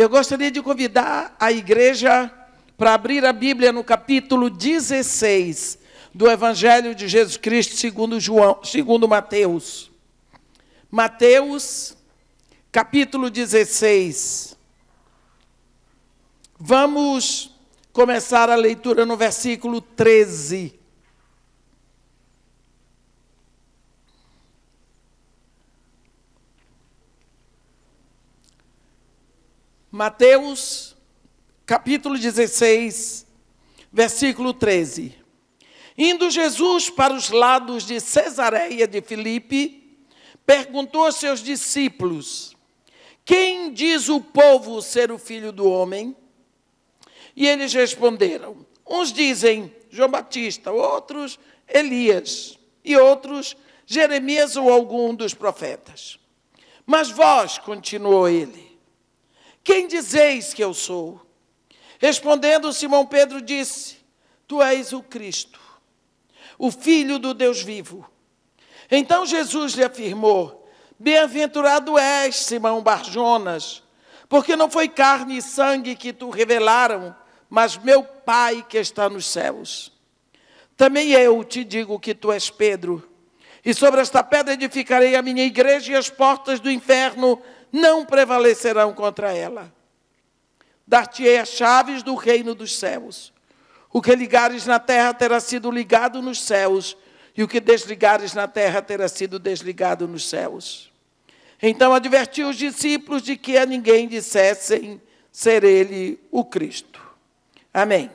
Eu gostaria de convidar a igreja para abrir a Bíblia no capítulo 16 do Evangelho de Jesus Cristo segundo João, segundo Mateus. Mateus, capítulo 16. Vamos começar a leitura no versículo 13. Mateus, capítulo 16, versículo 13. Indo Jesus para os lados de Cesareia de Filipe, perguntou aos seus discípulos: Quem diz o povo ser o filho do homem? E eles responderam: Uns dizem João Batista, outros Elias, e outros Jeremias ou algum dos profetas. Mas vós, continuou ele, quem dizeis que eu sou? Respondendo, Simão Pedro disse: Tu és o Cristo, o Filho do Deus vivo. Então Jesus lhe afirmou: Bem-aventurado és, Simão Barjonas, porque não foi carne e sangue que tu revelaram, mas meu Pai que está nos céus. Também eu te digo que tu és Pedro, e sobre esta pedra edificarei a minha igreja, e as portas do inferno não prevalecerão contra ela. Dar-te-ei as chaves do reino dos céus. O que ligares na terra terá sido ligado nos céus, e o que desligares na terra terá sido desligado nos céus. Então advertiu os discípulos de que a ninguém dissessem ser ele o Cristo. Amém.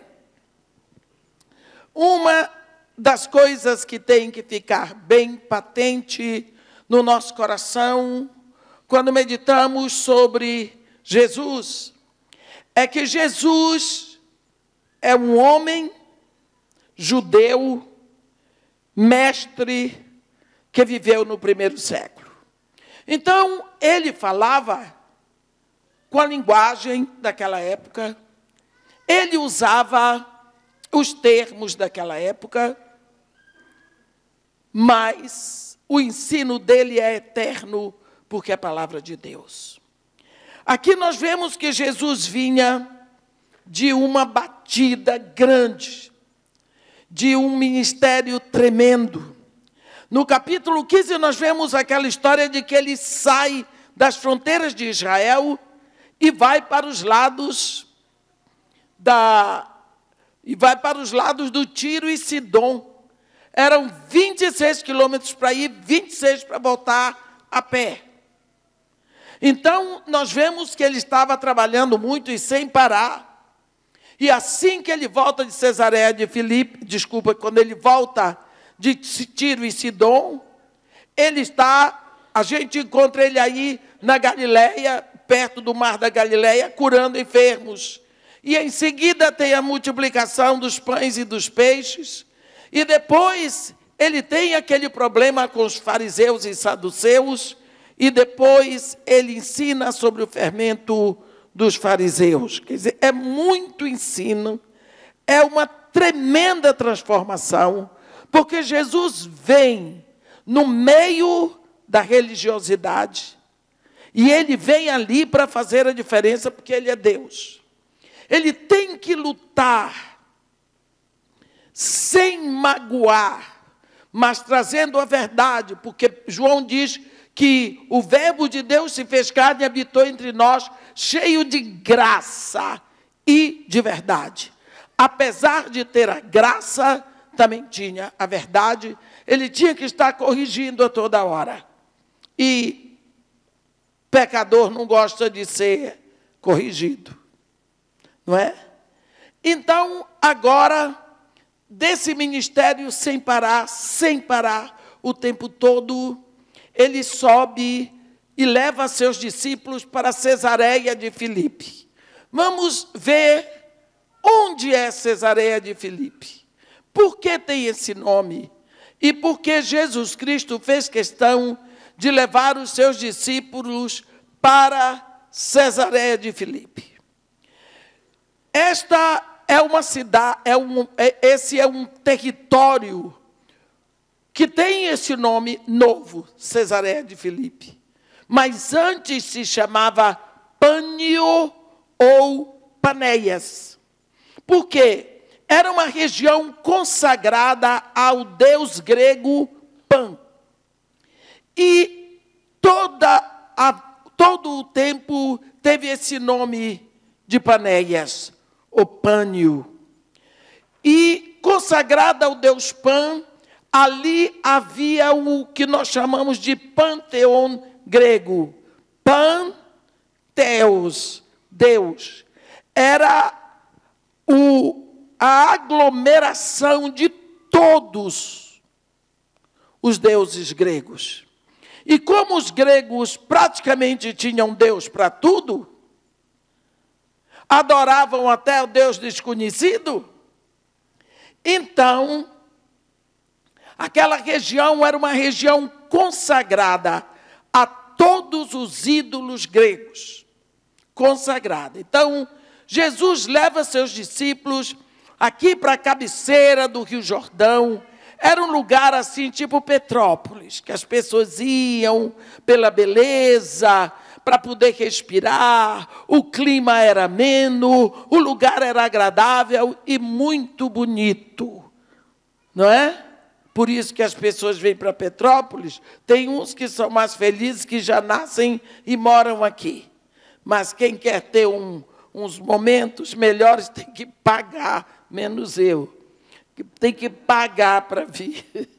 Uma das coisas que tem que ficar bem patente no nosso coração quando meditamos sobre Jesus, é que Jesus é um homem judeu, mestre, que viveu no primeiro século. Então, ele falava com a linguagem daquela época, ele usava os termos daquela época, mas o ensino dele é eterno porque é a palavra de Deus. Aqui nós vemos que Jesus vinha de uma batida grande, de um ministério tremendo. No capítulo 15, nós vemos aquela história de que ele sai das fronteiras de Israel e vai para os lados da e vai para os lados do Tiro e Sidom. Eram 26 quilômetros para ir, 26 para voltar a pé. Então, nós vemos que ele estava trabalhando muito e sem parar. E assim que ele volta de Cesareia de Filipe, desculpa, quando ele volta de Tiro e Sidom, ele está, a gente encontra ele aí na Galileia, perto do mar da Galileia, curando enfermos. E em seguida tem a multiplicação dos pães e dos peixes. E depois ele tem aquele problema com os fariseus e saduceus, e depois ele ensina sobre o fermento dos fariseus. Quer dizer, é muito ensino, é uma tremenda transformação, porque Jesus vem no meio da religiosidade e ele vem ali para fazer a diferença, porque ele é Deus. Ele tem que lutar sem magoar, mas trazendo a verdade, porque João diz que o Verbo de Deus se fez carne e habitou entre nós, cheio de graça e de verdade. Apesar de ter a graça, também tinha a verdade, ele tinha que estar corrigindo a toda hora. E pecador não gosta de ser corrigido, não é? Então, agora, desse ministério sem parar, sem parar, o tempo todo, ele sobe e leva seus discípulos para Cesareia de Filipe. Vamos ver onde é Cesareia de Filipe. Por que tem esse nome? E por que Jesus Cristo fez questão de levar os seus discípulos para Cesareia de Filipe? Esta é uma cidade, é um, é, esse é um território que tem esse nome novo, Cesareia de Filipe. Mas antes se chamava Pânio ou Panéias. Porque era uma região consagrada ao deus grego Pan. E toda a, todo o tempo teve esse nome de Panéias, o Pânio. E consagrada ao deus Pan, Ali havia o que nós chamamos de panteão grego. Panteus, Deus. Era o, a aglomeração de todos os deuses gregos. E como os gregos praticamente tinham Deus para tudo, adoravam até o Deus desconhecido, então Aquela região era uma região consagrada a todos os ídolos gregos. Consagrada. Então, Jesus leva seus discípulos aqui para a cabeceira do Rio Jordão. Era um lugar assim, tipo Petrópolis, que as pessoas iam pela beleza, para poder respirar, o clima era ameno, o lugar era agradável e muito bonito. Não é? Por isso que as pessoas vêm para Petrópolis, tem uns que são mais felizes, que já nascem e moram aqui. Mas quem quer ter um, uns momentos melhores tem que pagar, menos eu, tem que pagar para vir.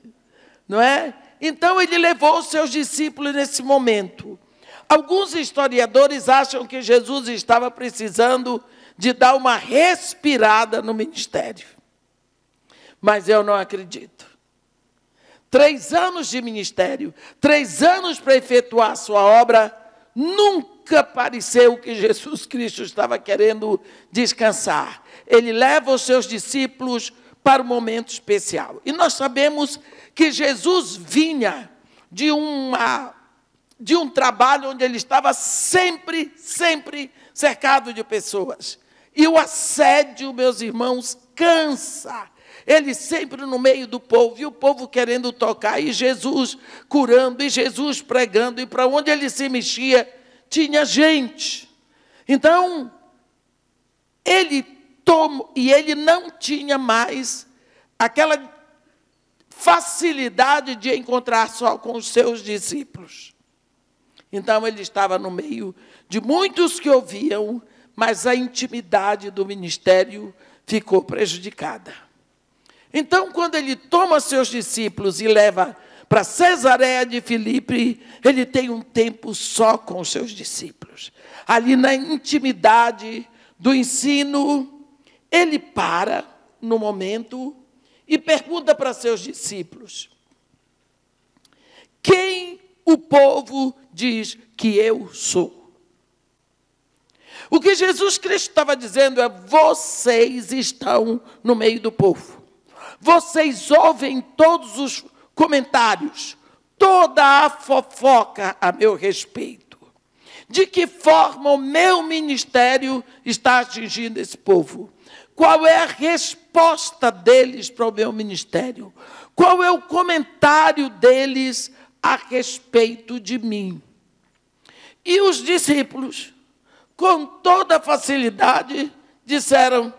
Não é? Então ele levou os seus discípulos nesse momento. Alguns historiadores acham que Jesus estava precisando de dar uma respirada no ministério. Mas eu não acredito três anos de ministério, três anos para efetuar a sua obra, nunca pareceu que Jesus Cristo estava querendo descansar. Ele leva os seus discípulos para um momento especial. E nós sabemos que Jesus vinha de uma de um trabalho onde ele estava sempre, sempre cercado de pessoas. E o assédio, meus irmãos, cansa ele sempre no meio do povo, e o povo querendo tocar, e Jesus curando, e Jesus pregando, e para onde ele se mexia, tinha gente. Então, ele tomou, e ele não tinha mais aquela facilidade de encontrar só com os seus discípulos. Então ele estava no meio de muitos que ouviam, mas a intimidade do ministério ficou prejudicada. Então, quando ele toma seus discípulos e leva para Cesareia de Filipe, ele tem um tempo só com os seus discípulos. Ali na intimidade do ensino, ele para no momento e pergunta para seus discípulos: Quem o povo diz que eu sou? O que Jesus Cristo estava dizendo é: vocês estão no meio do povo. Vocês ouvem todos os comentários, toda a fofoca a meu respeito. De que forma o meu ministério está atingindo esse povo? Qual é a resposta deles para o meu ministério? Qual é o comentário deles a respeito de mim? E os discípulos, com toda facilidade, disseram: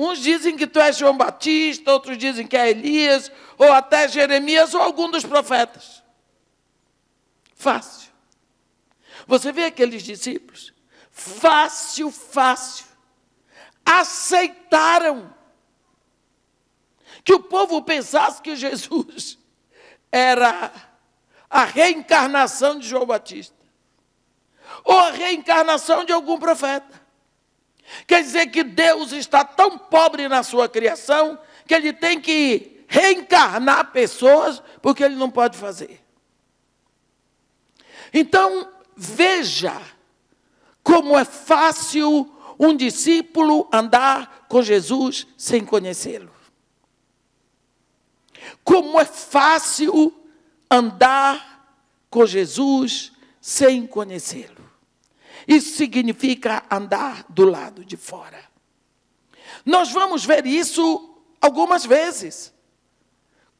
Uns dizem que tu és João Batista, outros dizem que é Elias, ou até Jeremias ou algum dos profetas. Fácil. Você vê aqueles discípulos? Fácil, fácil. Aceitaram que o povo pensasse que Jesus era a reencarnação de João Batista ou a reencarnação de algum profeta. Quer dizer que Deus está tão pobre na sua criação que ele tem que reencarnar pessoas porque ele não pode fazer. Então, veja como é fácil um discípulo andar com Jesus sem conhecê-lo. Como é fácil andar com Jesus sem conhecê-lo. Isso significa andar do lado de fora. Nós vamos ver isso algumas vezes.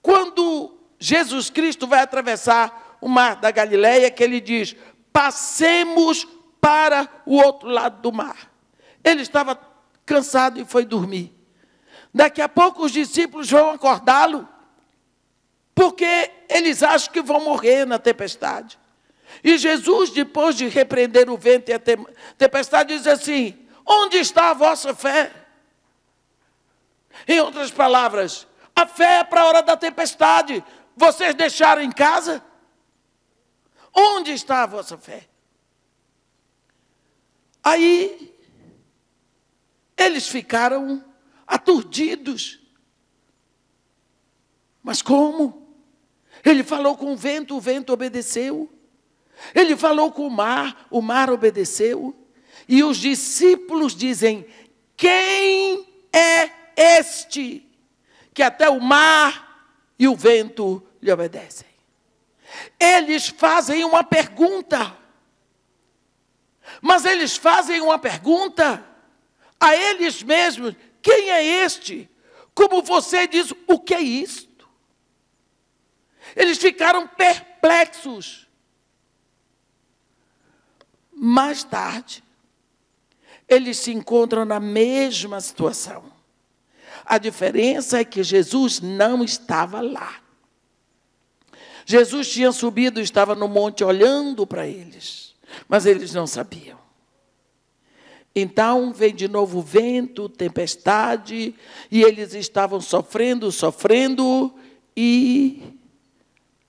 Quando Jesus Cristo vai atravessar o mar da Galileia, que ele diz: "Passemos para o outro lado do mar". Ele estava cansado e foi dormir. Daqui a pouco os discípulos vão acordá-lo, porque eles acham que vão morrer na tempestade. E Jesus, depois de repreender o vento e a tempestade, diz assim: Onde está a vossa fé? Em outras palavras, a fé é para a hora da tempestade. Vocês deixaram em casa? Onde está a vossa fé? Aí eles ficaram aturdidos. Mas como? Ele falou com o vento, o vento obedeceu. Ele falou com o mar, o mar obedeceu, e os discípulos dizem: Quem é este que até o mar e o vento lhe obedecem? Eles fazem uma pergunta, mas eles fazem uma pergunta a eles mesmos: Quem é este? Como você diz, o que é isto? Eles ficaram perplexos mais tarde, eles se encontram na mesma situação. A diferença é que Jesus não estava lá. Jesus tinha subido e estava no monte olhando para eles, mas eles não sabiam. Então vem de novo vento, tempestade, e eles estavam sofrendo, sofrendo, e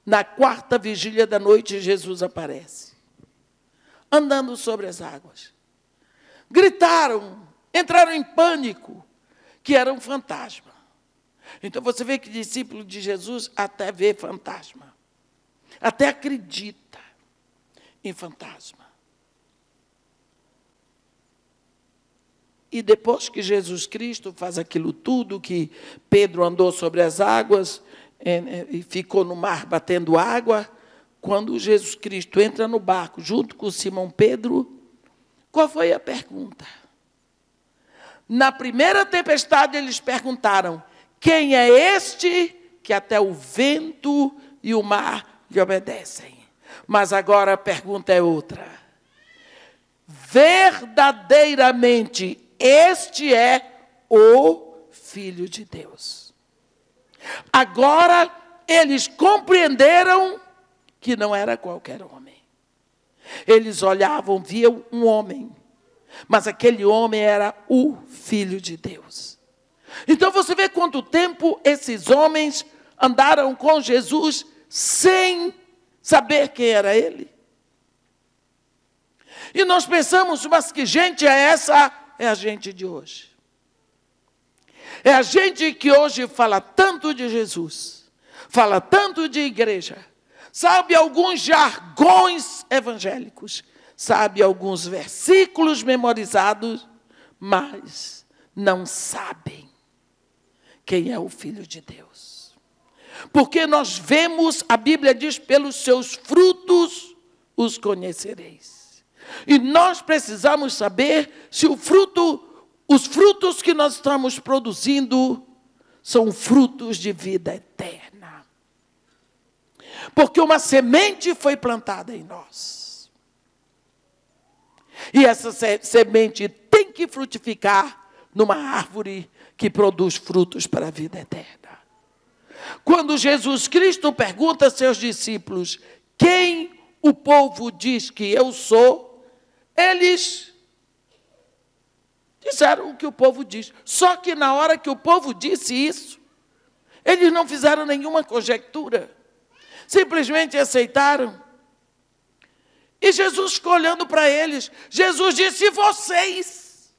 na quarta vigília da noite Jesus aparece andando sobre as águas. Gritaram, entraram em pânico, que era um fantasma. Então você vê que discípulo de Jesus até vê fantasma, até acredita em fantasma. E depois que Jesus Cristo faz aquilo tudo, que Pedro andou sobre as águas é, é, e ficou no mar batendo água, quando Jesus Cristo entra no barco junto com Simão Pedro, qual foi a pergunta? Na primeira tempestade, eles perguntaram: Quem é este que até o vento e o mar lhe obedecem? Mas agora a pergunta é outra. Verdadeiramente, este é o Filho de Deus. Agora eles compreenderam que não era qualquer homem. Eles olhavam, viam um homem, mas aquele homem era o Filho de Deus. Então você vê quanto tempo esses homens andaram com Jesus sem saber quem era ele. E nós pensamos, mas que gente é essa? É a gente de hoje. É a gente que hoje fala tanto de Jesus, fala tanto de igreja, sabe alguns jargões evangélicos, sabe alguns versículos memorizados, mas não sabem quem é o Filho de Deus. Porque nós vemos, a Bíblia diz, pelos seus frutos os conhecereis. E nós precisamos saber se o fruto, os frutos que nós estamos produzindo são frutos de vida eterna porque uma semente foi plantada em nós. E essa semente tem que frutificar numa árvore que produz frutos para a vida eterna. Quando Jesus Cristo pergunta a seus discípulos: Quem o povo diz que eu sou? Eles disseram o que o povo diz. Só que na hora que o povo disse isso, eles não fizeram nenhuma conjectura simplesmente aceitaram. E Jesus ficou olhando para eles. Jesus disse: E vocês?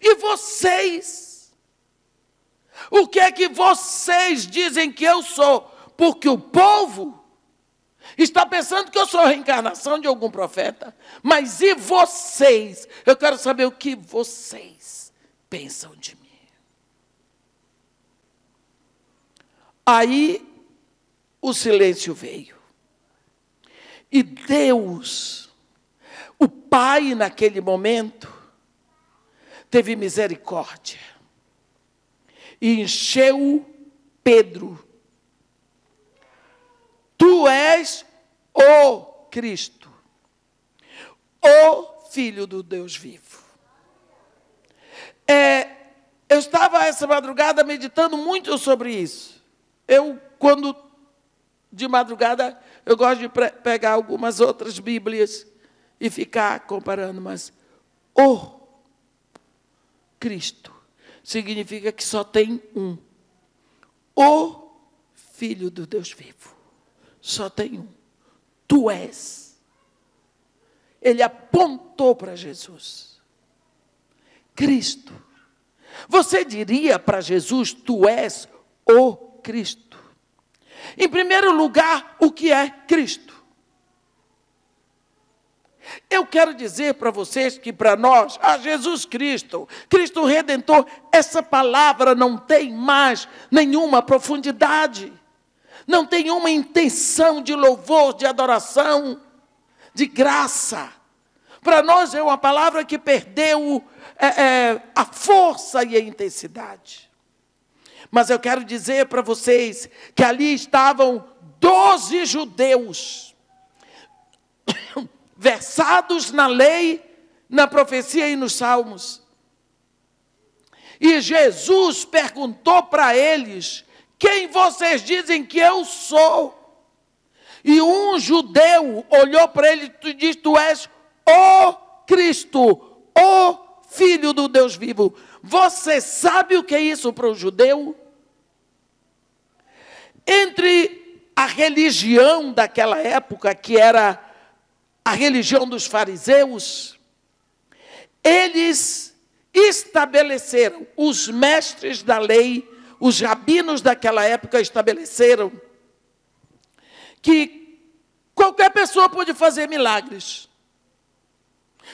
E vocês? O que é que vocês dizem que eu sou? Porque o povo está pensando que eu sou a reencarnação de algum profeta. Mas e vocês? Eu quero saber o que vocês pensam de mim. Aí o silêncio veio. E Deus, o Pai naquele momento, teve misericórdia e encheu Pedro. Tu és o Cristo, o Filho do Deus vivo. É, eu estava essa madrugada meditando muito sobre isso. Eu, quando de madrugada, eu gosto de pegar algumas outras Bíblias e ficar comparando, mas o Cristo significa que só tem um. O Filho do Deus vivo. Só tem um. Tu és. Ele apontou para Jesus. Cristo. Você diria para Jesus: Tu és o Cristo? Em primeiro lugar, o que é Cristo. Eu quero dizer para vocês que para nós, a Jesus Cristo, Cristo Redentor, essa palavra não tem mais nenhuma profundidade, não tem uma intenção de louvor, de adoração, de graça. Para nós é uma palavra que perdeu é, é, a força e a intensidade. Mas eu quero dizer para vocês que ali estavam doze judeus, versados na lei, na profecia e nos salmos. E Jesus perguntou para eles: Quem vocês dizem que eu sou? E um judeu olhou para ele e disse: Tu és o Cristo, o Filho do Deus vivo. Você sabe o que é isso para o judeu? Entre a religião daquela época, que era a religião dos fariseus, eles estabeleceram, os mestres da lei, os rabinos daquela época estabeleceram, que qualquer pessoa pode fazer milagres.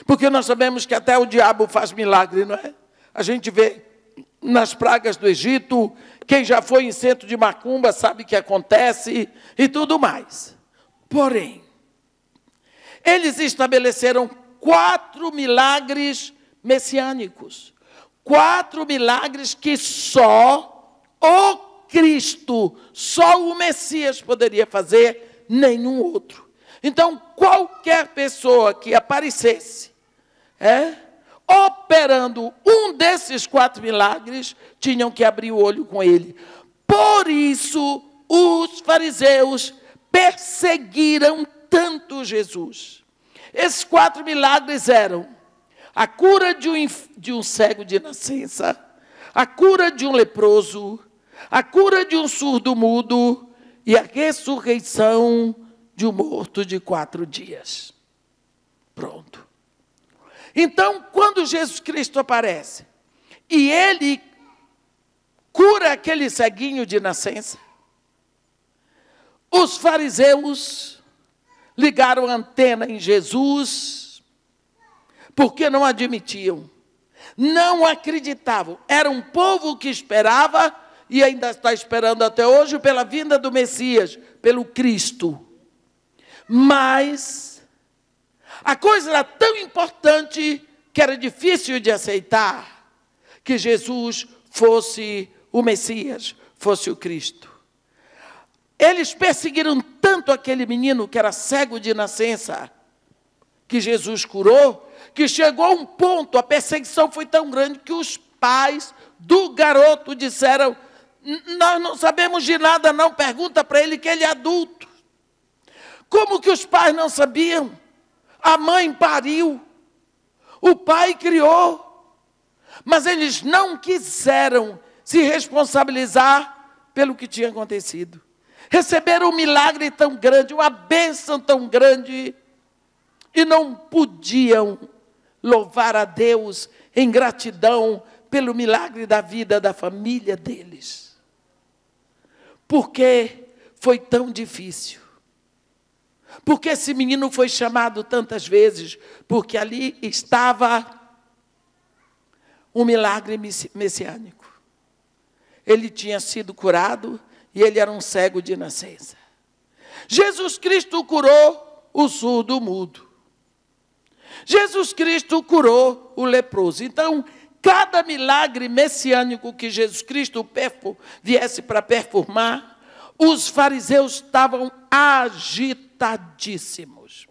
Porque nós sabemos que até o diabo faz milagre, não é? A gente vê nas pragas do Egito, quem já foi em centro de macumba sabe o que acontece e tudo mais. Porém, eles estabeleceram quatro milagres messiânicos. Quatro milagres que só o Cristo, só o Messias poderia fazer, nenhum outro. Então, qualquer pessoa que aparecesse, é? operando um desses quatro milagres, tinham que abrir o olho com ele. Por isso, os fariseus perseguiram tanto Jesus. Esses quatro milagres eram a cura de um, de um cego de nascença, a cura de um leproso, a cura de um surdo mudo e a ressurreição de um morto de quatro dias. Pronto. Então, quando Jesus Cristo aparece e ele cura aquele ceguinho de nascença, os fariseus ligaram antena em Jesus, porque não admitiam, não acreditavam. Era um povo que esperava e ainda está esperando até hoje pela vinda do Messias, pelo Cristo. Mas a coisa era tão importante que era difícil de aceitar que Jesus fosse o Messias, fosse o Cristo. Eles perseguiram tanto aquele menino que era cego de nascença, que Jesus curou, que chegou a um ponto, a perseguição foi tão grande que os pais do garoto disseram: Nós não sabemos de nada, não, pergunta para ele que ele é adulto. Como que os pais não sabiam? A mãe pariu, o pai criou, mas eles não quiseram se responsabilizar pelo que tinha acontecido. Receberam um milagre tão grande, uma bênção tão grande, e não podiam louvar a Deus em gratidão pelo milagre da vida da família deles. Porque foi tão difícil. Porque esse menino foi chamado tantas vezes? Porque ali estava um milagre messiânico. Ele tinha sido curado e ele era um cego de nascença. Jesus Cristo curou o surdo mudo. Jesus Cristo curou o leproso. Então, cada milagre messiânico que Jesus Cristo viesse para performar, os fariseus estavam agitados agitadíssimos.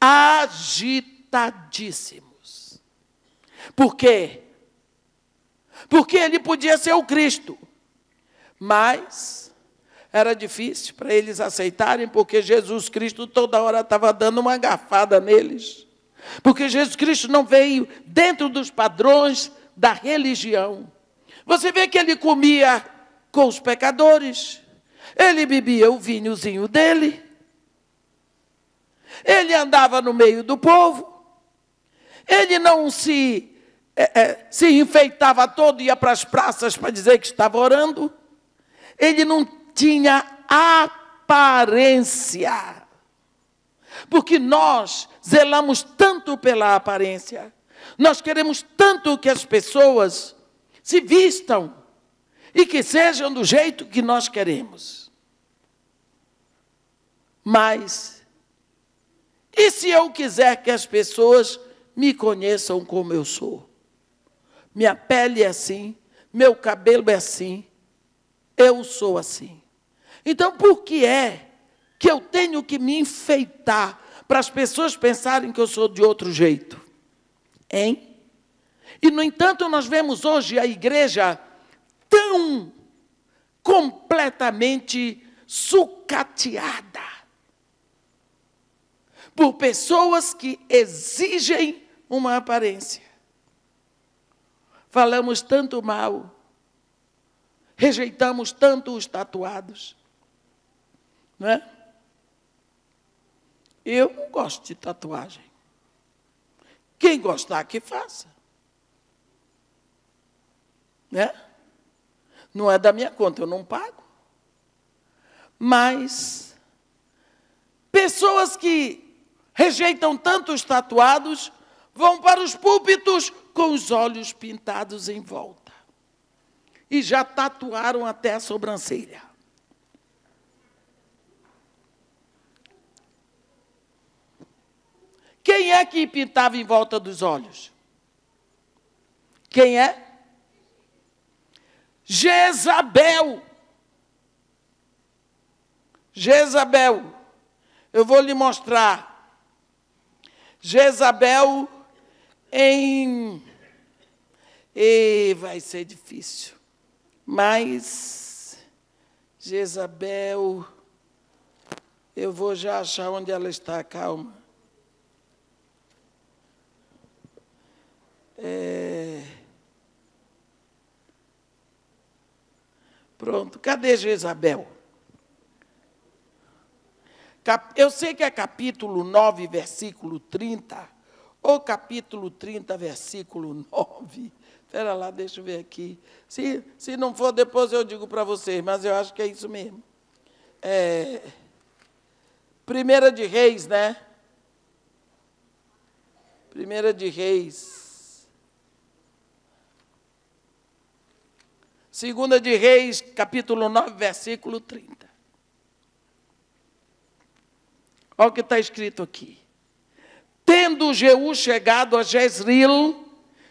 Agitadíssimos. Por quê? Porque ele podia ser o Cristo, mas era difícil para eles aceitarem, porque Jesus Cristo toda hora estava dando uma garfada neles. Porque Jesus Cristo não veio dentro dos padrões da religião. Você vê que ele comia com os pecadores, ele bebia o vinhozinho dele, ele andava no meio do povo, ele não se, é, é, se enfeitava todo, ia para as praças para dizer que estava orando, ele não tinha aparência. Porque nós zelamos tanto pela aparência, nós queremos tanto que as pessoas se vistam e que sejam do jeito que nós queremos. Mas e se eu quiser que as pessoas me conheçam como eu sou? Minha pele é assim, meu cabelo é assim, eu sou assim. Então, por que é que eu tenho que me enfeitar para as pessoas pensarem que eu sou de outro jeito? Hein? E, no entanto, nós vemos hoje a igreja tão completamente sucateada por pessoas que exigem uma aparência. Falamos tanto mal, rejeitamos tanto os tatuados. né Eu não gosto de tatuagem. Quem gostar que faça. Né? Não é da minha conta, eu não pago. Mas pessoas que rejeitam tanto os tatuados, vão para os púlpitos com os olhos pintados em volta. E já tatuaram até a sobrancelha. Quem é que pintava em volta dos olhos? Quem é? Jezabel. Jezabel. Eu vou lhe mostrar Jezabel em. E vai ser difícil. Mas Jezabel, eu vou já achar onde ela está, calma. É... Pronto, cadê Jezabel? Eu sei que é capítulo 9, versículo 30, ou capítulo 30, versículo 9. Espera lá, deixa eu ver aqui. Se, se não for, depois eu digo para vocês, mas eu acho que é isso mesmo. É, primeira de Reis, né? Primeira de Reis. Segunda de Reis, capítulo 9, versículo 30. Olha o que está escrito aqui. Tendo Jeú chegado a Jezreel,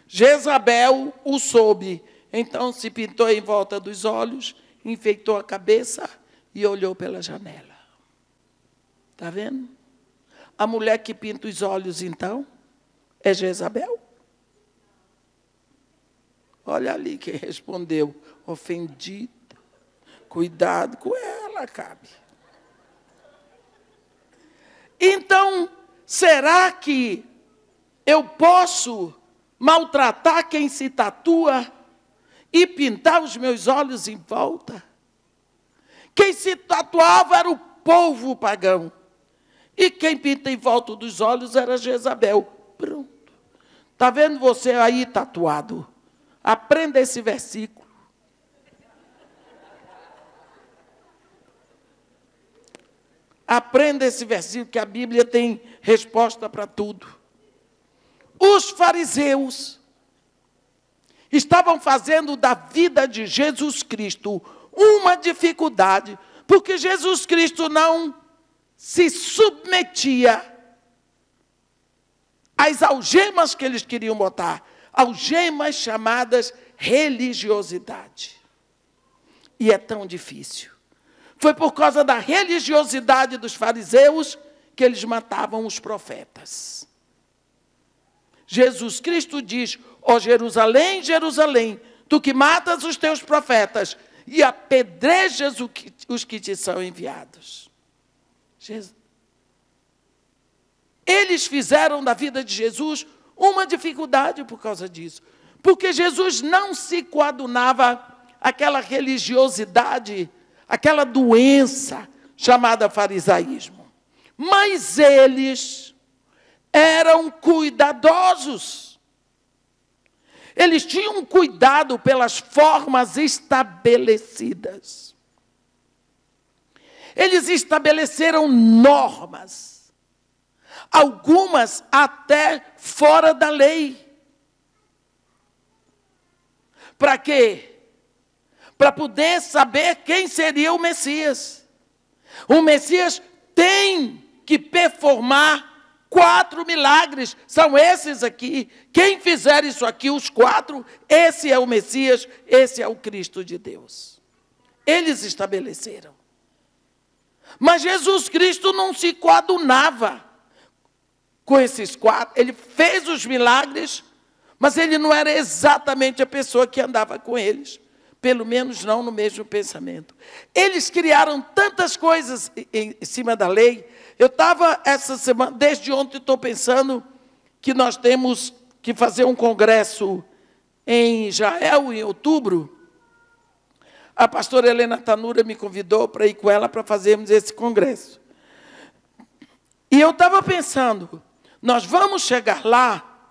Jezabel o soube. Então se pintou em volta dos olhos, enfeitou a cabeça e olhou pela janela. Está vendo? A mulher que pinta os olhos, então, é Jezabel. Olha ali quem respondeu, ofendida. Cuidado com ela, cabe. Então, será que eu posso maltratar quem se tatua e pintar os meus olhos em volta? Quem se tatuava era o povo pagão. E quem pinta em volta dos olhos era Jezabel. Pronto. Está vendo você aí tatuado? Aprenda esse versículo. Aprenda esse versículo que a Bíblia tem resposta para tudo. Os fariseus estavam fazendo da vida de Jesus Cristo uma dificuldade, porque Jesus Cristo não se submetia às algemas que eles queriam botar, algemas chamadas religiosidade. E é tão difícil. Foi por causa da religiosidade dos fariseus que eles matavam os profetas. Jesus Cristo diz: Ó oh Jerusalém, Jerusalém, tu que matas os teus profetas e apedrejas os que te são enviados. Jesus. Eles fizeram da vida de Jesus uma dificuldade por causa disso, porque Jesus não se coadunava aquela religiosidade aquela doença chamada farisaísmo. Mas eles eram cuidadosos. Eles tinham cuidado pelas formas estabelecidas. Eles estabeleceram normas, algumas até fora da lei. Para quê? para poder saber quem seria o Messias. O Messias tem que performar quatro milagres, são esses aqui. Quem fizer isso aqui, os quatro, esse é o Messias, esse é o Cristo de Deus. Eles estabeleceram. Mas Jesus Cristo não se coadunava com esses quatro, ele fez os milagres, mas ele não era exatamente a pessoa que andava com eles. Pelo menos não no mesmo pensamento. Eles criaram tantas coisas em, cima da lei. Eu estava essa semana, desde ontem estou pensando que nós temos que fazer um congresso em Israel em outubro. A pastora Helena Tanura me convidou para ir com ela para fazermos esse congresso. E eu estava pensando, nós vamos chegar lá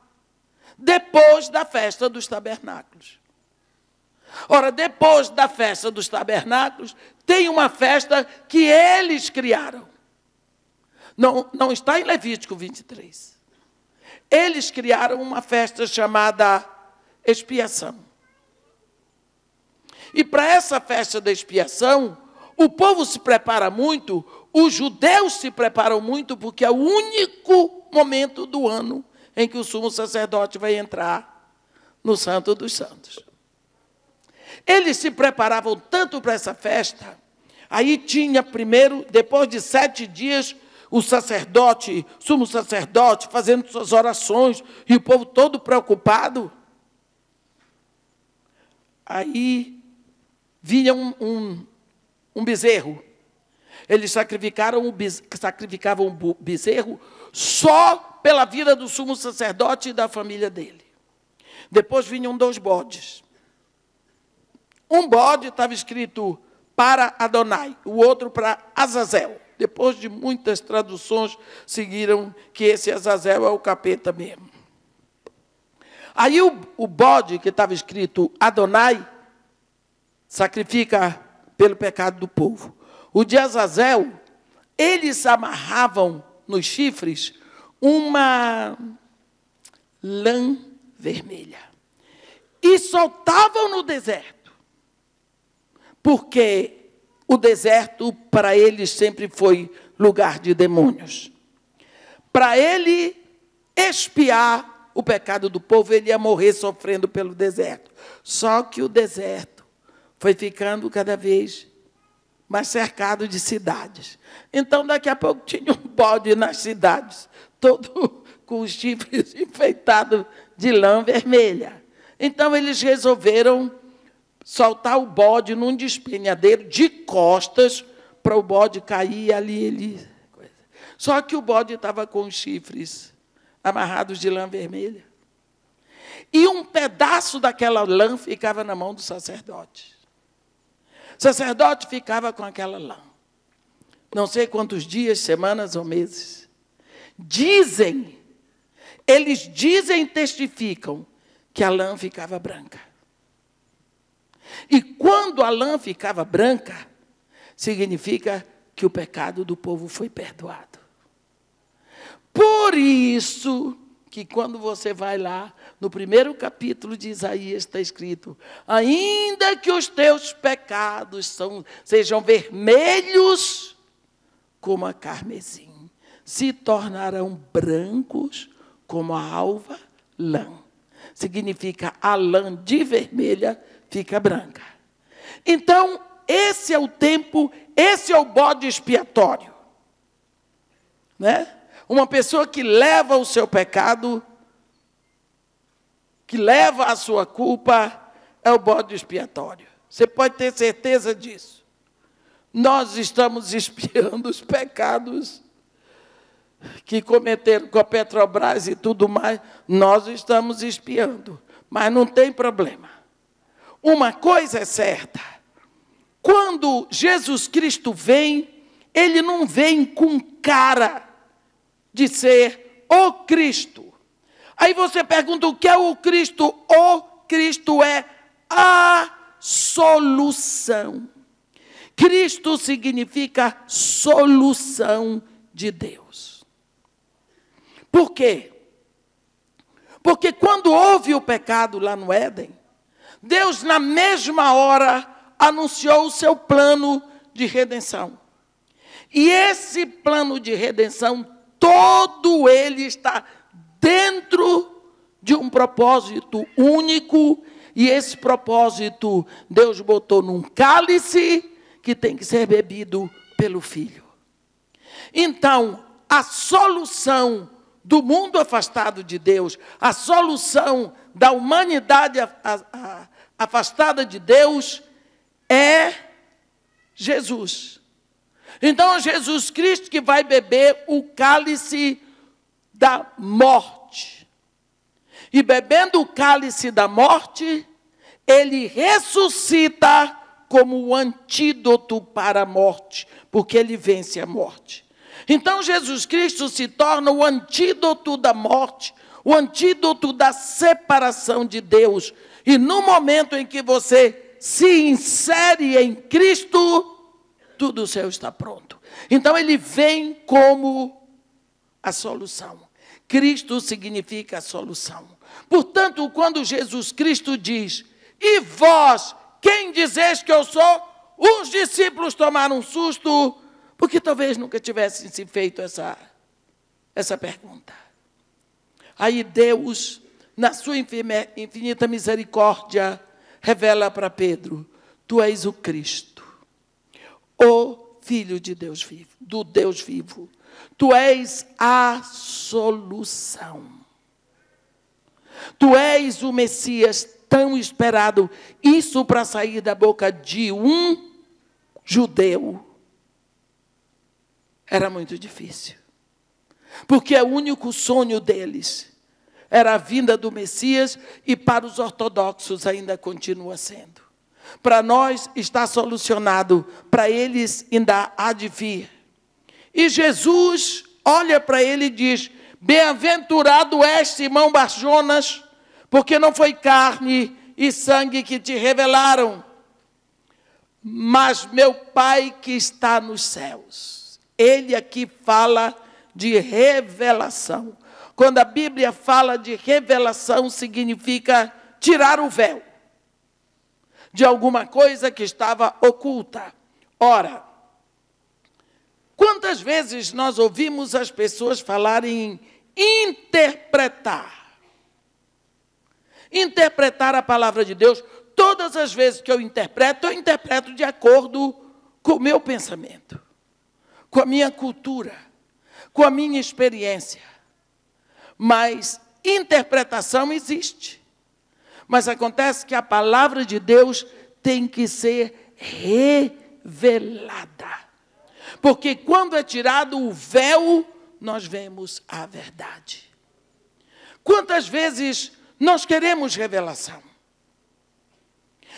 depois da festa dos tabernáculos. Ora, depois da festa dos tabernáculos, tem uma festa que eles criaram. Não, não está em Levítico 23. Eles criaram uma festa chamada expiação. E para essa festa da expiação, o povo se prepara muito, os judeus se preparam muito, porque é o único momento do ano em que o sumo sacerdote vai entrar no Santo dos Santos. Eles se preparavam tanto para essa festa. Aí tinha primeiro, depois de sete dias, o sacerdote, sumo sacerdote, fazendo suas orações, e o povo todo preocupado. Aí vinha um, um, um bezerro. Eles sacrificaram o sacrificavam o bezerro só pela vida do sumo sacerdote e da família dele. Depois vinham dois bodes. Um bode estava escrito para Adonai, o outro para Azazel. Depois de muitas traduções, seguiram que esse Azazel é o capeta mesmo. Aí o, o bode que estava escrito Adonai sacrifica pelo pecado do povo. O de Azazel, eles amarravam nos chifres uma lã vermelha e soltavam no deserto porque o deserto para ele sempre foi lugar de demônios. Para ele expiar o pecado do povo, ele ia morrer sofrendo pelo deserto. Só que o deserto foi ficando cada vez mais cercado de cidades. Então, daqui a pouco tinha um bode nas cidades, todo com os chifres enfeitados de lã vermelha. Então, eles resolveram soltar o bode num despenhadeiro de costas para o bode cair e ali ele. Só que o bode estava com os chifres amarrados de lã vermelha. E um pedaço daquela lã ficava na mão do sacerdote. O sacerdote ficava com aquela lã. Não sei quantos dias, semanas ou meses. Dizem, eles dizem, testificam, que a lã ficava branca. E quando a lã ficava branca, significa que o pecado do povo foi perdoado. Por isso que quando você vai lá, no primeiro capítulo de Isaías está escrito: ainda que os teus pecados são, sejam vermelhos como a carmesim, se tornarão brancos como a alva lã. Significa a lã de vermelha fica branca. Então, esse é o tempo, esse é o bode expiatório. Né? Uma pessoa que leva o seu pecado, que leva a sua culpa, é o bode expiatório. Você pode ter certeza disso. Nós estamos espiando os pecados que cometeram com a Petrobras e tudo mais, nós estamos espiando, mas não tem problema. Uma coisa é certa: quando Jesus Cristo vem, ele não vem com cara de ser o Cristo. Aí você pergunta o que é o Cristo? O Cristo é a solução. Cristo significa solução de Deus. Por quê? Porque quando houve o pecado lá no Éden, Deus, na mesma hora, anunciou o seu plano de redenção. E esse plano de redenção, todo ele está dentro de um propósito único, e esse propósito Deus botou num cálice que tem que ser bebido pelo filho. Então, a solução do mundo afastado de Deus, a solução da humanidade afastada de Deus é Jesus. Então é Jesus Cristo que vai beber o cálice da morte. E bebendo o cálice da morte, ele ressuscita como o antídoto para a morte, porque ele vence a morte. Então Jesus Cristo se torna o antídoto da morte, o antídoto da separação de Deus, e no momento em que você se insere em Cristo, tudo o seu está pronto. Então ele vem como a solução. Cristo significa a solução. Portanto, quando Jesus Cristo diz: "E vós, quem dizeis que eu sou?", os discípulos tomaram um susto, porque talvez nunca tivessem se feito essa essa pergunta. Aí Deus na sua infinita misericórdia, revela para Pedro: Tu és o Cristo, o Filho de Deus vivo, do Deus vivo. Tu és a solução. Tu és o Messias tão esperado. Isso para sair da boca de um judeu era muito difícil. Porque é o único sonho deles era a vinda do Messias e para os ortodoxos ainda continua sendo. Para nós está solucionado, para eles ainda há de vir. E Jesus olha para ele e diz: Bem-aventurado és, Simão Barjonas, porque não foi carne e sangue que te revelaram, mas meu Pai que está nos céus. Ele aqui fala de revelação. Quando a Bíblia fala de revelação, significa tirar o véu de alguma coisa que estava oculta. Ora, quantas vezes nós ouvimos as pessoas falarem em interpretar? Interpretar a palavra de Deus, todas as vezes que eu interpreto, eu interpreto de acordo com o meu pensamento, com a minha cultura, com a minha experiência mas interpretação existe. Mas acontece que a palavra de Deus tem que ser revelada. Porque quando é tirado o véu, nós vemos a verdade. Quantas vezes nós queremos revelação?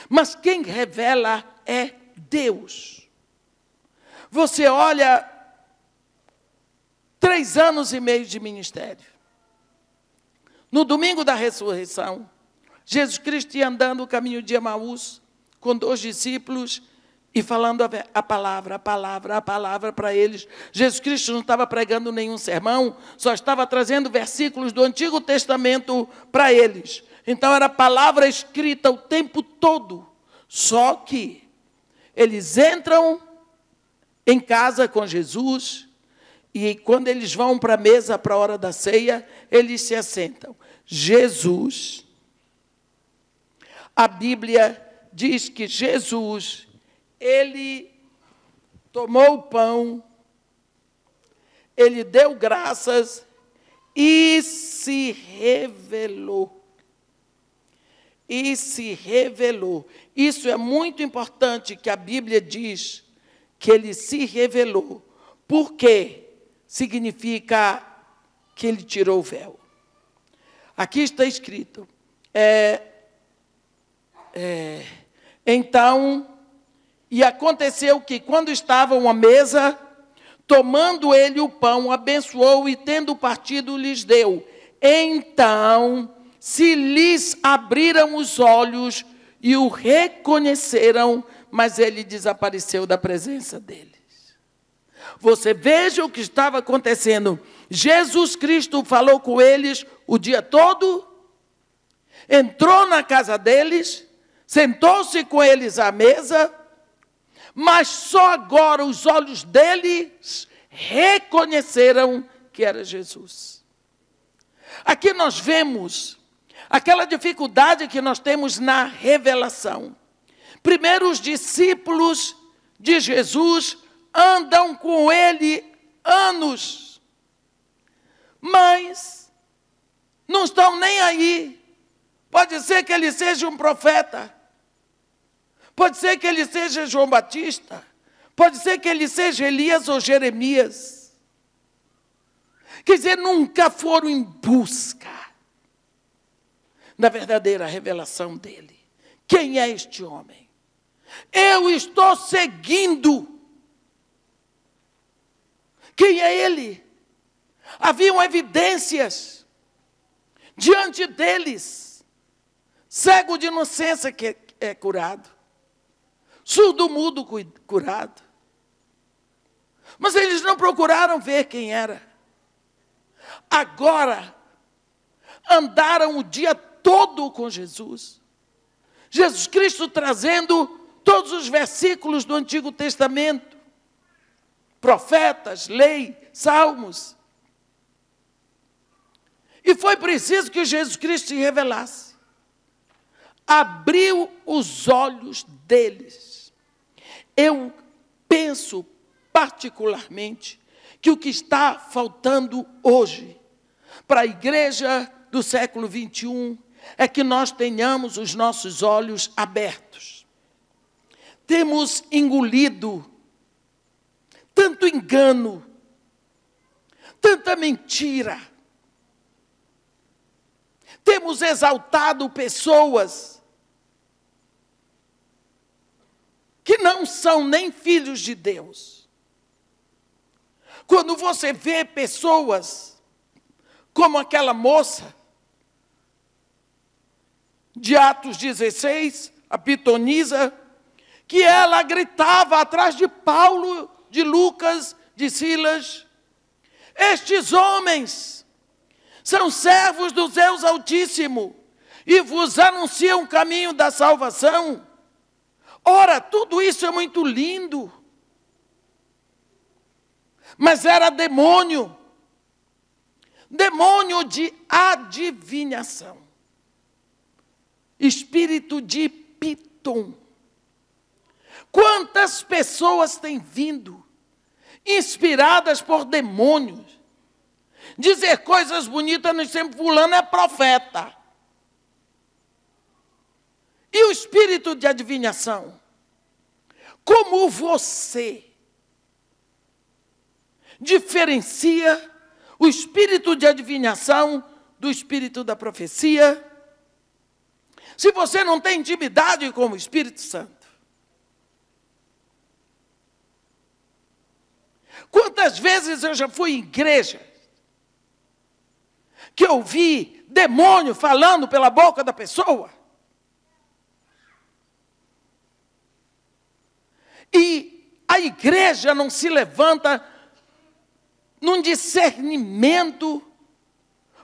Mas quem revela é Deus. Você olha três anos e meio de ministério. No domingo da ressurreição, Jesus Cristo ia andando o caminho de Emaús com dois discípulos e falando a palavra, a palavra, a palavra para eles. Jesus Cristo não estava pregando nenhum sermão, só estava trazendo versículos do Antigo Testamento para eles. Então era palavra escrita o tempo todo. Só que eles entram em casa com Jesus, e quando eles vão para a mesa para a hora da ceia, eles se assentam. Jesus, a Bíblia diz que Jesus, ele tomou o pão, ele deu graças e se revelou. E se revelou. Isso é muito importante que a Bíblia diz que ele se revelou. Por quê? significa que ele tirou o véu. Aqui está escrito: é, é, então, e aconteceu que, quando estavam à mesa, tomando ele o pão, abençoou e, tendo partido, lhes deu. Então se lhes abriram os olhos e o reconheceram, mas ele desapareceu da presença dele. Você veja o que estava acontecendo. Jesus Cristo falou com eles o dia todo, entrou na casa deles, sentou-se com eles à mesa, mas só agora os olhos deles reconheceram que era Jesus. Aqui nós vemos aquela dificuldade que nós temos na revelação. Primeiro, os discípulos de Jesus andam com ele anos, mas não estão nem aí. Pode ser que ele seja um profeta, pode ser que ele seja João Batista, pode ser que ele seja Elias ou Jeremias. Quer dizer, nunca foram em busca da verdadeira revelação dele. Quem é este homem? Eu estou seguindo quem é ele? Haviam evidências diante deles. Cego de inocência que é curado, surdo mudo curado. Mas eles não procuraram ver quem era. Agora andaram o dia todo com Jesus. Jesus Cristo trazendo todos os versículos do Antigo Testamento profetas, lei, salmos. E foi preciso que Jesus Cristo se revelasse. Abriu os olhos deles. Eu penso particularmente que o que está faltando hoje para a igreja do século 21 é que nós tenhamos os nossos olhos abertos. Temos engolido tanto engano, tanta mentira. Temos exaltado pessoas que não são nem filhos de Deus. Quando você vê pessoas como aquela moça de Atos 16, a pitonisa, que ela gritava atrás de Paulo de Lucas, de Silas. Estes homens são servos do Deus Altíssimo e vos anunciam o caminho da salvação. Ora, tudo isso é muito lindo. Mas era demônio, demônio de adivinhação, espírito de Piton. Quantas pessoas têm vindo inspiradas por demônios. Dizer coisas bonitas no tempo fulano é profeta. E o espírito de adivinhação? Como você diferencia o espírito de adivinhação do espírito da profecia? Se você não tem intimidade com o Espírito Santo, Quantas vezes eu já fui em igreja que eu vi demônio falando pela boca da pessoa? E a igreja não se levanta num discernimento.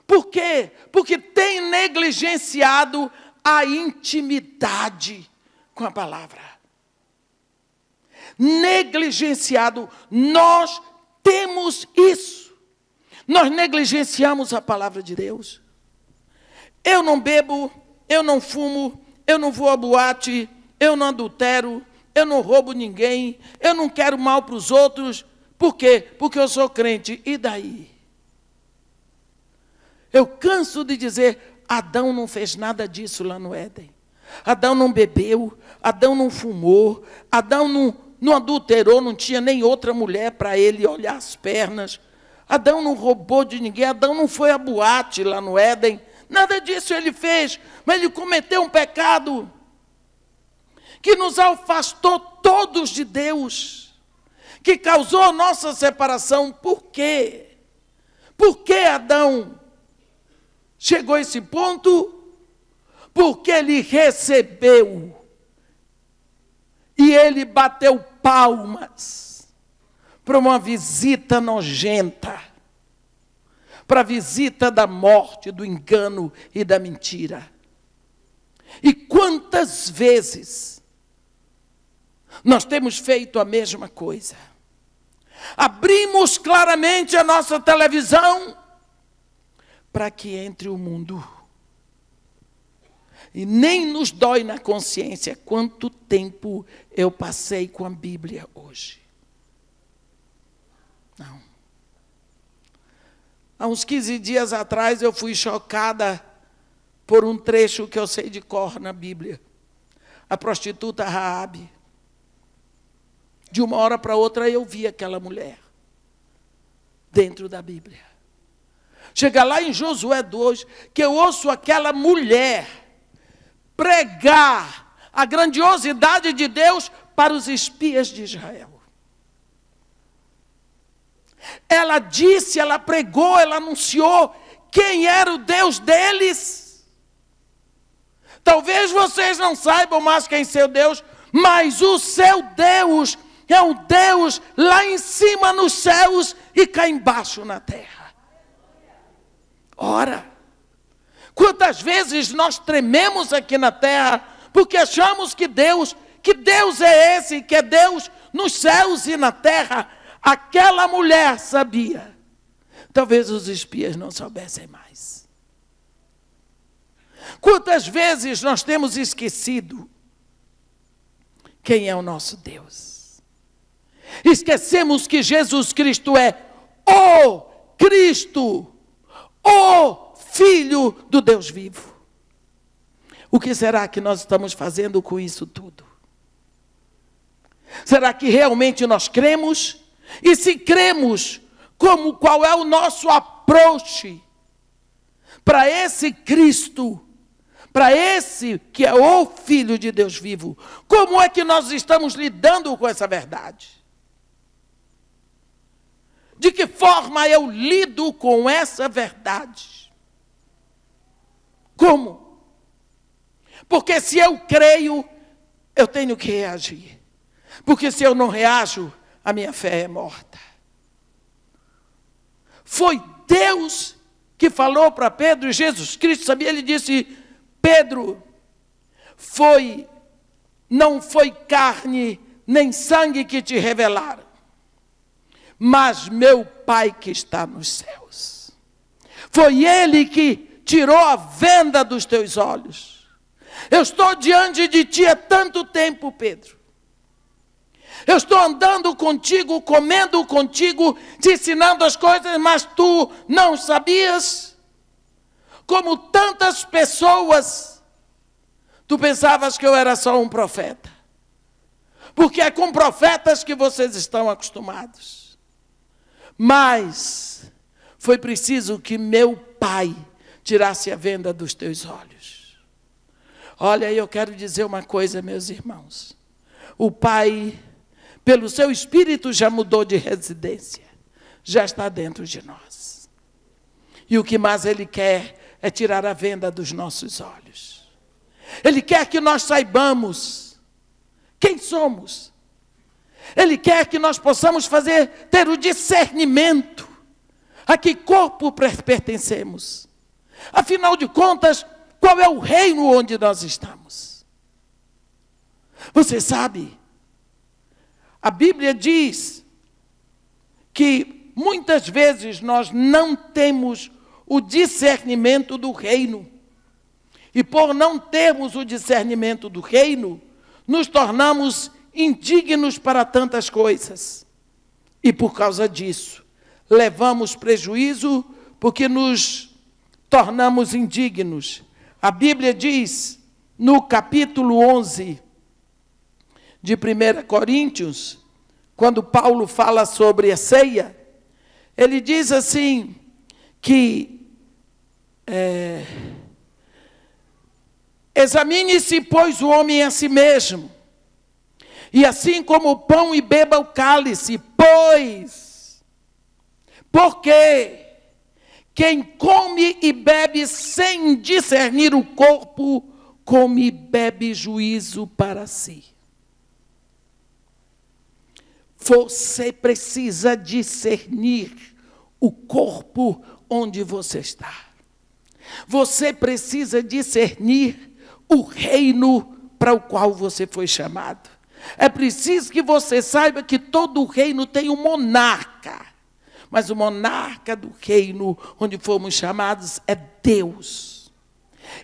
Por quê? Porque tem negligenciado a intimidade com a palavra negligenciado. Nós temos isso. Nós negligenciamos a palavra de Deus. Eu não bebo, eu não fumo, eu não vou a boate, eu não adultero, eu não roubo ninguém, eu não quero mal para os outros. Por quê? Porque eu sou crente. E daí? Eu canso de dizer: Adão não fez nada disso lá no Éden. Adão não bebeu, Adão não fumou, Adão não não adulterou, não tinha nem outra mulher para ele olhar as pernas. Adão não roubou de ninguém, Adão não foi à boate lá no Éden, nada disso ele fez, mas ele cometeu um pecado que nos afastou todos de Deus, que causou nossa separação. Por quê? Por que Adão chegou a esse ponto? Porque ele recebeu e ele bateu palmas para uma visita nojenta, para a visita da morte, do engano e da mentira. E quantas vezes nós temos feito a mesma coisa? Abrimos claramente a nossa televisão para que entre o mundo e nem nos dói na consciência quanto tempo eu passei com a Bíblia hoje. Não. Há uns 15 dias atrás eu fui chocada por um trecho que eu sei de cor na Bíblia. A prostituta Raabe. De uma hora para outra eu vi aquela mulher dentro da Bíblia. Chega lá em Josué 2 que eu ouço aquela mulher pregar a grandiosidade de Deus para os espias de Israel. Ela disse, ela pregou, ela anunciou quem era o Deus deles. Talvez vocês não saibam mais quem é seu Deus, mas o seu Deus é um Deus lá em cima nos céus e cá embaixo na terra. Ora, Quantas vezes nós trememos aqui na terra porque achamos que Deus, que Deus é esse, que é Deus nos céus e na terra. Aquela mulher sabia. Talvez os espias não soubessem mais. Quantas vezes nós temos esquecido quem é o nosso Deus? Esquecemos que Jesus Cristo é o Cristo, o filho do Deus vivo. O que será que nós estamos fazendo com isso tudo? Será que realmente nós cremos? E se cremos, como qual é o nosso approach para esse Cristo, para esse que é o filho de Deus vivo? Como é que nós estamos lidando com essa verdade? De que forma eu lido com essa verdade? Como? Porque se eu creio, eu tenho que reagir. Porque se eu não reajo, a minha fé é morta. Foi Deus que falou para Pedro, e Jesus Cristo sabia, ele disse: Pedro, foi, não foi carne nem sangue que te revelaram, mas meu Pai que está nos céus. Foi Ele que tirou a venda dos teus olhos. Eu estou diante de ti há tanto tempo, Pedro. Eu estou andando contigo, comendo contigo, te ensinando as coisas, mas tu não sabias. Como tantas pessoas, tu pensavas que eu era só um profeta. Porque é com profetas que vocês estão acostumados. Mas foi preciso que meu pai tirasse a venda dos teus olhos. Olha, eu quero dizer uma coisa, meus irmãos. O Pai, pelo seu espírito, já mudou de residência, já está dentro de nós. E o que mais Ele quer é tirar a venda dos nossos olhos. Ele quer que nós saibamos quem somos. Ele quer que nós possamos fazer ter o discernimento a que corpo pertencemos. Afinal de contas, qual é o reino onde nós estamos? Você sabe, a Bíblia diz que muitas vezes nós não temos o discernimento do reino. E por não termos o discernimento do reino, nos tornamos indignos para tantas coisas. E por causa disso, levamos prejuízo porque nos tornamos indignos. A Bíblia diz, no capítulo 11 de 1 Coríntios, quando Paulo fala sobre a ceia, ele diz assim: que é, examine-se, pois, o homem a si mesmo, e assim como o pão e beba o cálice, pois, porque quem come e bebe sem discernir o corpo, come e bebe juízo para si. Você precisa discernir o corpo onde você está. Você precisa discernir o reino para o qual você foi chamado. É preciso que você saiba que todo reino tem um monarca. Mas o monarca do reino onde fomos chamados é Deus.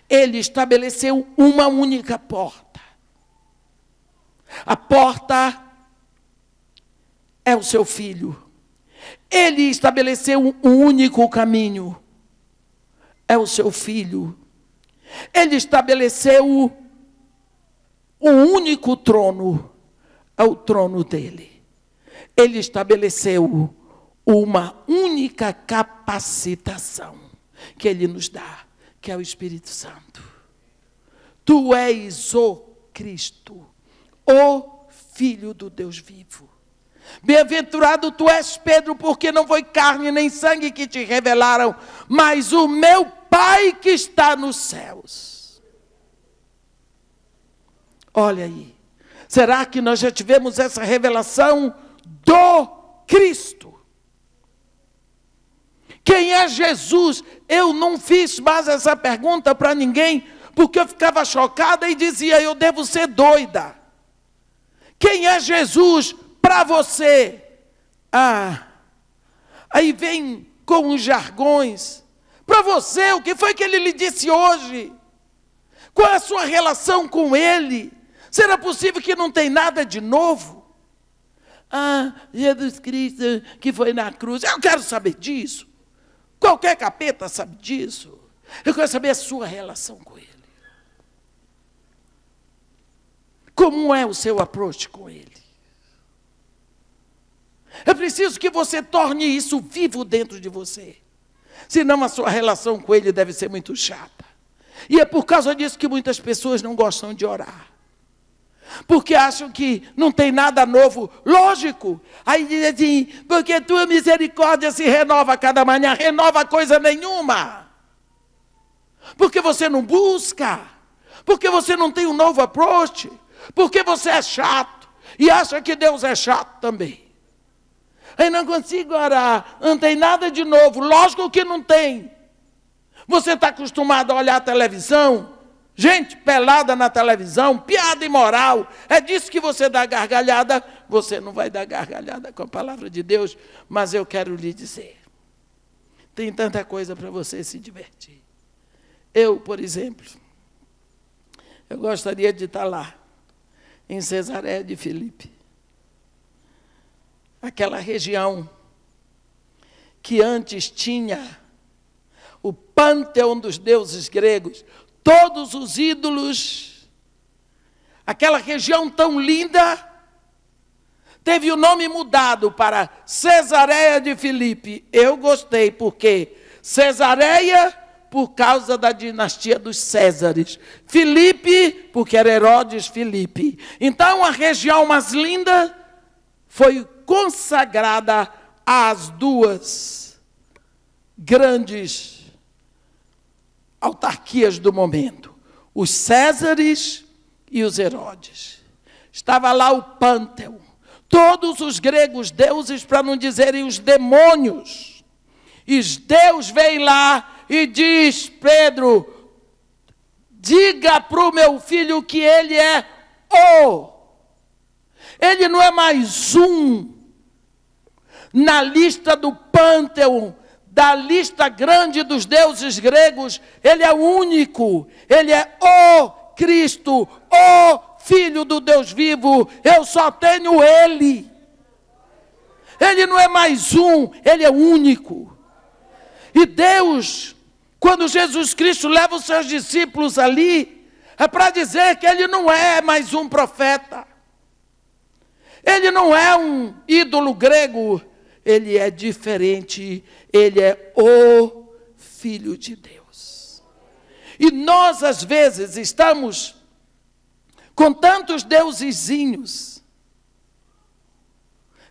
Ele estabeleceu uma única porta. A porta é o seu filho. Ele estabeleceu um único caminho. É o seu filho. Ele estabeleceu um único trono. É o trono dele. Ele estabeleceu uma única capacitação que Ele nos dá, que é o Espírito Santo. Tu és o Cristo, o Filho do Deus vivo. Bem-aventurado tu és, Pedro, porque não foi carne nem sangue que te revelaram, mas o meu Pai que está nos céus. Olha aí, será que nós já tivemos essa revelação do Cristo? Quem é Jesus? Eu não fiz mais essa pergunta para ninguém, porque eu ficava chocada e dizia: eu devo ser doida. Quem é Jesus para você? Ah, aí vem com os jargões. Para você, o que foi que ele lhe disse hoje? Qual é a sua relação com ele? Será possível que não tem nada de novo? Ah, Jesus Cristo que foi na cruz. Eu quero saber disso. Qualquer capeta sabe disso. Eu quero saber a sua relação com ele. Como é o seu approach com ele? É preciso que você torne isso vivo dentro de você. Senão a sua relação com ele deve ser muito chata. E é por causa disso que muitas pessoas não gostam de orar porque acham que não tem nada novo. Lógico. Aí diz assim: porque tua misericórdia se renova a cada manhã, renova coisa nenhuma. Porque você não busca, porque você não tem um novo approach, porque você é chato e acha que Deus é chato também. Aí não consigo orar, não tem nada de novo. Lógico que não tem. Você está acostumado a olhar a televisão, gente pelada na televisão, piada imoral. É disso que você dá gargalhada. Você não vai dar gargalhada com a palavra de Deus, mas eu quero lhe dizer: tem tanta coisa para você se divertir. Eu, por exemplo, eu gostaria de estar tá lá, em Cesaré de Filipe, aquela região que antes tinha o panteão dos deuses gregos, todos os ídolos, aquela região tão linda, teve o nome mudado para Cesareia de Filipe. Eu gostei, porque Cesareia por causa da dinastia dos Césares. Filipe, porque era Herodes Filipe. Então a região mais linda foi consagrada às duas grandes autarquias do momento, os Césares e os Herodes. Estava lá o Pânteo, todos os gregos deuses, para não dizerem os demônios. E Deus vem lá e diz: Pedro, diga para o meu filho que ele é o. Ele não é mais um na lista do Pânteo da lista grande dos deuses gregos, ele é único, ele é o Cristo, o Filho do Deus vivo, eu só tenho ele. Ele não é mais um, ele é único. E Deus, quando Jesus Cristo leva os seus discípulos ali, é para dizer que ele não é mais um profeta. Ele não é um ídolo grego, ele é diferente, ele é o Filho de Deus. E nós, às vezes, estamos com tantos deusezinhos.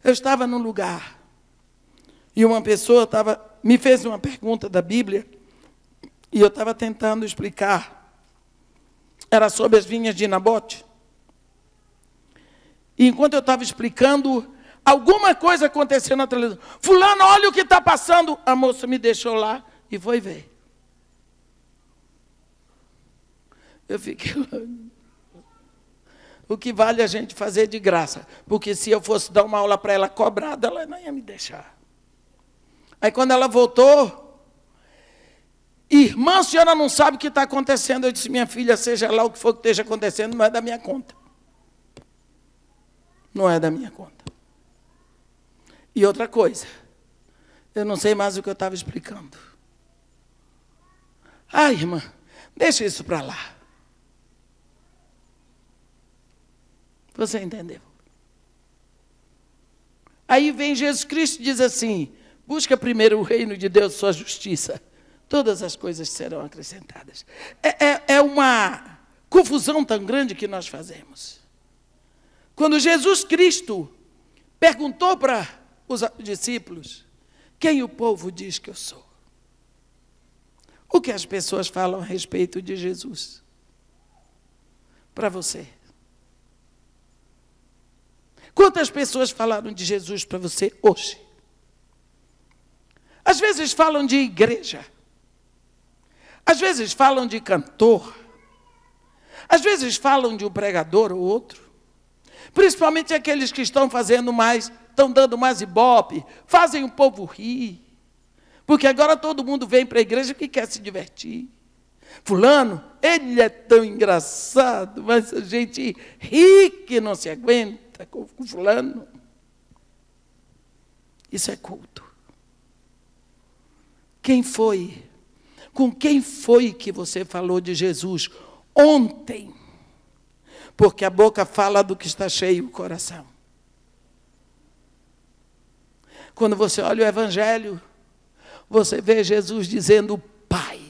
Eu estava num lugar e uma pessoa estava, me fez uma pergunta da Bíblia e eu estava tentando explicar. Era sobre as vinhas de Nabote. E enquanto eu estava explicando, Alguma coisa aconteceu na televisão. Fulano, olha o que está passando. A moça me deixou lá e foi ver. Eu fiquei O que vale a gente fazer de graça? Porque se eu fosse dar uma aula para ela cobrada, ela não ia me deixar. Aí quando ela voltou, irmã, a senhora não sabe o que está acontecendo. Eu disse, minha filha, seja lá o que for que esteja acontecendo, não é da minha conta. Não é da minha conta. E outra coisa, eu não sei mais o que eu estava explicando. Ah, irmã, deixa isso para lá. Você entendeu? Aí vem Jesus Cristo e diz assim: busca primeiro o reino de Deus, sua justiça. Todas as coisas serão acrescentadas. É, é, é uma confusão tão grande que nós fazemos. Quando Jesus Cristo perguntou para os discípulos: Quem o povo diz que eu sou? O que as pessoas falam a respeito de Jesus? Para você. Quantas pessoas falaram de Jesus para você hoje? Às vezes falam de igreja. Às vezes falam de cantor. Às vezes falam de um pregador ou outro. Principalmente aqueles que estão fazendo mais, estão dando mais ibope, fazem o povo rir. Porque agora todo mundo vem para a igreja que quer se divertir. Fulano, ele é tão engraçado, mas a gente ri que não se aguenta com fulano. Isso é culto. Quem foi? Com quem foi que você falou de Jesus ontem? porque a boca fala do que está cheio o coração. Quando você olha o Evangelho, você vê Jesus dizendo Pai,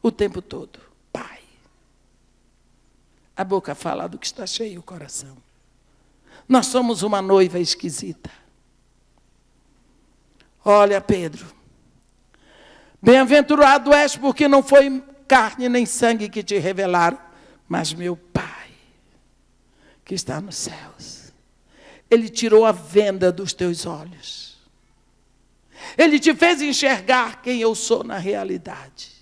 o tempo todo, Pai. A boca fala do que está cheio o coração. Nós somos uma noiva esquisita. Olha, Pedro, bem-aventurado és, porque não foi carne nem sangue que te revelaram, mas meu Pai que está nos céus. Ele tirou a venda dos teus olhos. Ele te fez enxergar quem eu sou na realidade.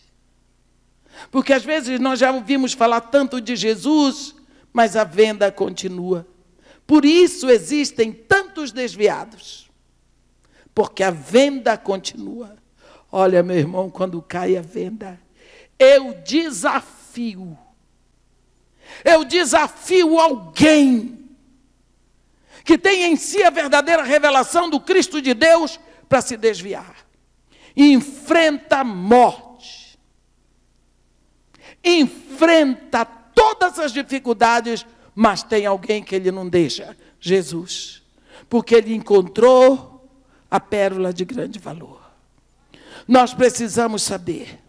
Porque às vezes nós já ouvimos falar tanto de Jesus, mas a venda continua. Por isso existem tantos desviados. Porque a venda continua. Olha, meu irmão, quando cai a venda, eu desafio eu desafio alguém que tem em si a verdadeira revelação do Cristo de Deus para se desviar. Enfrenta a morte. Enfrenta todas as dificuldades, mas tem alguém que ele não deixa, Jesus, porque ele encontrou a pérola de grande valor. Nós precisamos saber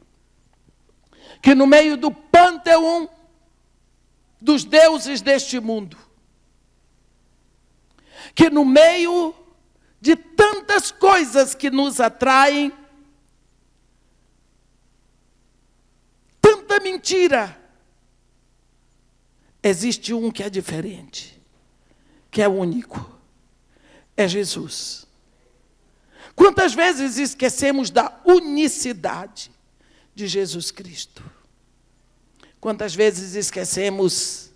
que no meio do panteão dos deuses deste mundo, que no meio de tantas coisas que nos atraem, tanta mentira, existe um que é diferente, que é único, é Jesus. Quantas vezes esquecemos da unicidade de Jesus Cristo? Quantas vezes esquecemos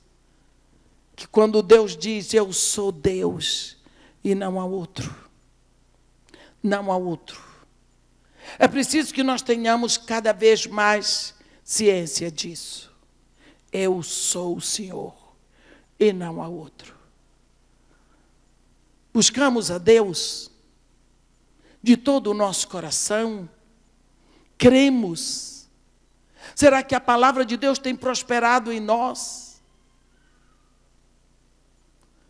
que quando Deus diz eu sou Deus e não há outro, não há outro. É preciso que nós tenhamos cada vez mais ciência disso. Eu sou o Senhor e não há outro. Buscamos a Deus de todo o nosso coração, cremos Será que a palavra de Deus tem prosperado em nós?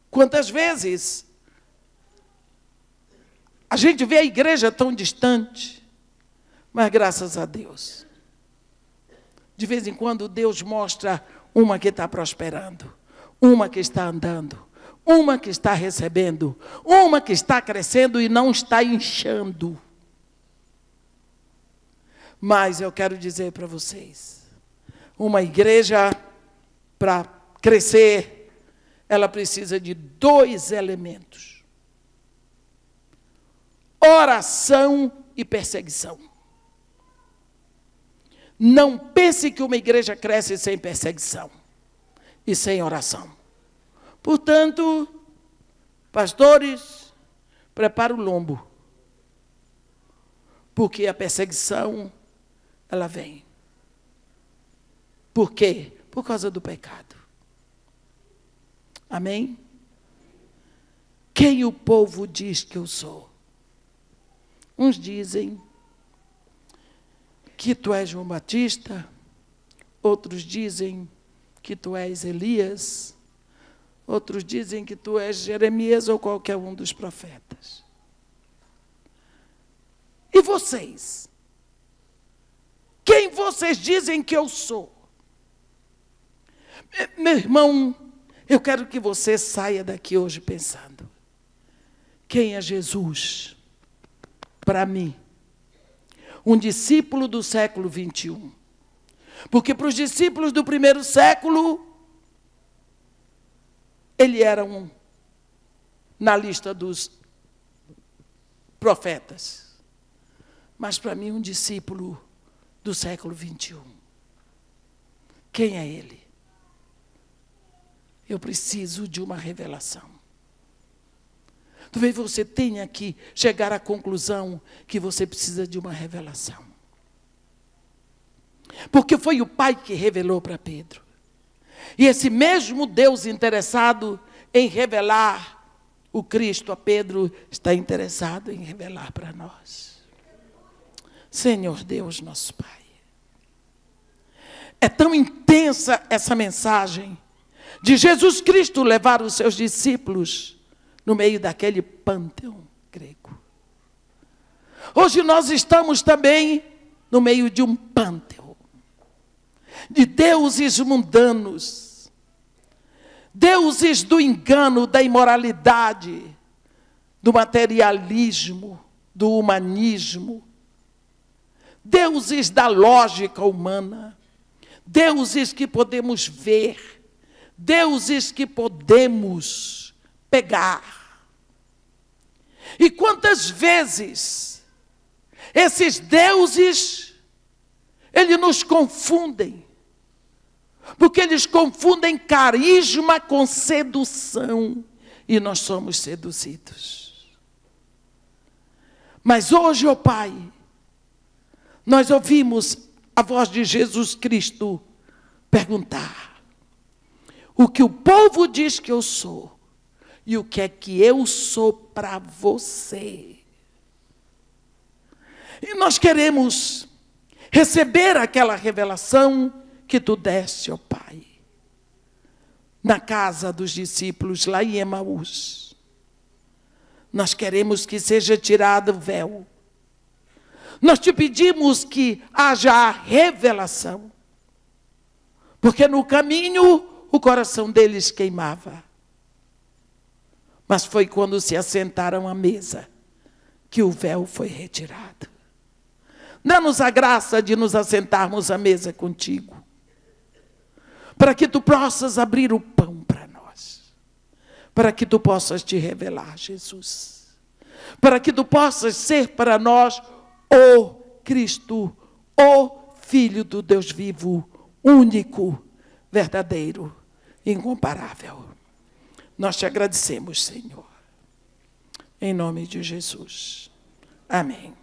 Quantas vezes a gente vê a igreja tão distante, mas graças a Deus, de vez em quando Deus mostra uma que está prosperando, uma que está andando, uma que está recebendo, uma que está crescendo e não está inchando. Mas eu quero dizer para vocês: uma igreja, para crescer, ela precisa de dois elementos: oração e perseguição. Não pense que uma igreja cresce sem perseguição e sem oração. Portanto, pastores, prepara o lombo. Porque a perseguição ela vem. Por quê? Por causa do pecado. Amém? Quem o povo diz que eu sou? Uns dizem que tu és João Batista, outros dizem que tu és Elias, outros dizem que tu és Jeremias ou qualquer um dos profetas. E vocês? Quem vocês dizem que eu sou? Meu irmão, eu quero que você saia daqui hoje pensando: quem é Jesus para mim? Um discípulo do século 21. Porque para os discípulos do primeiro século, ele era um na lista dos profetas. Mas para mim, um discípulo do século XXI. Quem é ele? Eu preciso de uma revelação. Talvez você tenha que chegar à conclusão que você precisa de uma revelação. Porque foi o Pai que revelou para Pedro. E esse mesmo Deus interessado em revelar o Cristo a Pedro está interessado em revelar para nós. Senhor Deus, nosso Pai. É tão intensa essa mensagem de Jesus Cristo levar os seus discípulos no meio daquele panteão grego. Hoje nós estamos também no meio de um panteão de deuses mundanos, deuses do engano, da imoralidade, do materialismo, do humanismo, deuses da lógica humana, deuses que podemos ver, deuses que podemos pegar. E quantas vezes esses deuses eles nos confundem, porque eles confundem carisma com sedução e nós somos seduzidos. Mas hoje, ó oh Pai, nós ouvimos a voz de Jesus Cristo perguntar: O que o povo diz que eu sou e o que é que eu sou para você? E nós queremos receber aquela revelação que tu deste, ó Pai, na casa dos discípulos lá em Emaús. Nós queremos que seja tirado o véu nós te pedimos que haja revelação, porque no caminho o coração deles queimava. Mas foi quando se assentaram à mesa que o véu foi retirado. Dá-nos a graça de nos assentarmos à mesa contigo, para que tu possas abrir o pão para nós, para que tu possas te revelar, Jesus, para que tu possas ser para nós o Cristo, o Filho do Deus vivo, único, verdadeiro, incomparável. Nós te agradecemos, Senhor. Em nome de Jesus. Amém.